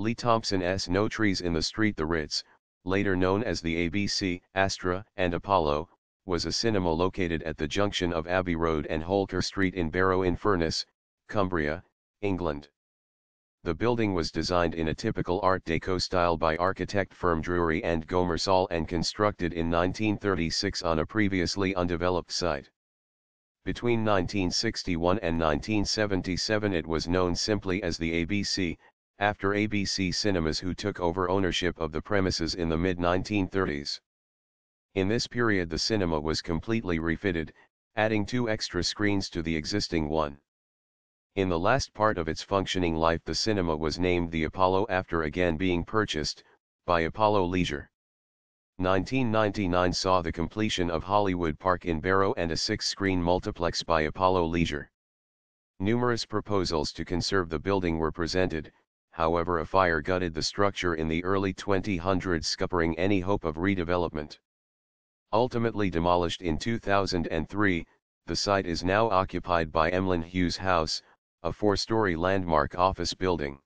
Lee Thompson's No Trees in the Street The Ritz, later known as the ABC, Astra, and Apollo, was a cinema located at the junction of Abbey Road and Holker Street in Barrow-in-Furness, Cumbria, England. The building was designed in a typical Art Deco style by architect firm Drury and Gomersall and constructed in 1936 on a previously undeveloped site. Between 1961 and 1977 it was known simply as the ABC, after ABC Cinemas who took over ownership of the premises in the mid-1930s. In this period the cinema was completely refitted, adding two extra screens to the existing one. In the last part of its functioning life the cinema was named the Apollo after again being purchased, by Apollo Leisure. 1999 saw the completion of Hollywood Park in Barrow and a six-screen multiplex by Apollo Leisure. Numerous proposals to conserve the building were presented, however a fire gutted the structure in the early 2000s scuppering any hope of redevelopment. Ultimately demolished in 2003, the site is now occupied by Emlyn Hughes House, a four-story landmark office building.